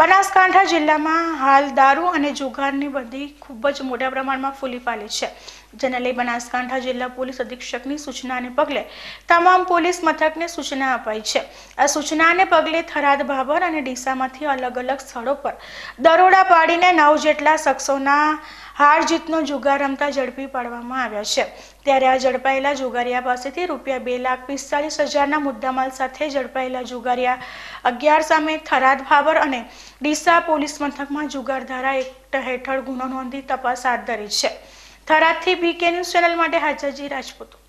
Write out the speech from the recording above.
બનાસકાંઠા જિલ્લામાં હાલ દારૂ અને જુગારની બંદી ખૂબ જ મોટા પ્રમાણમાં ફૂલી ફાલી છે જેને લઈ બનાસકાંઠા જિલ્લા પોલીસ અધિક્ષકની સૂચનાને પગલે તમામ પોલીસ મથકને સૂચના અપાઈ છે આ સૂચનાને પગલે થરાદ ભાભર અને ડીસામાંથી અલગ અલગ સ્થળો પર દરોડા પાડીને નવ જેટલા શખ્સોના હાર જીતનો જુગાર રમતા ઝડપી પાડવામાં આવ્યા છે ત્યારે આ ઝડપાયેલા જુગારિયા પાસેથી રૂપિયા બે લાખ પિસ્તાલીસ હજારના મુદ્દામાલ સાથે ઝડપાયેલા જુગારિયા અગિયાર સામે થરાદ ભાબર અને ડીસા પોલીસ મથકમાં જુગાર ધારા એક્ટ હેઠળ ગુનો નોંધી તપાસ હાથ ધરી છે થરાદથી બીકે ન્યૂઝ ચેનલ માટે હાજરજી રાજપૂત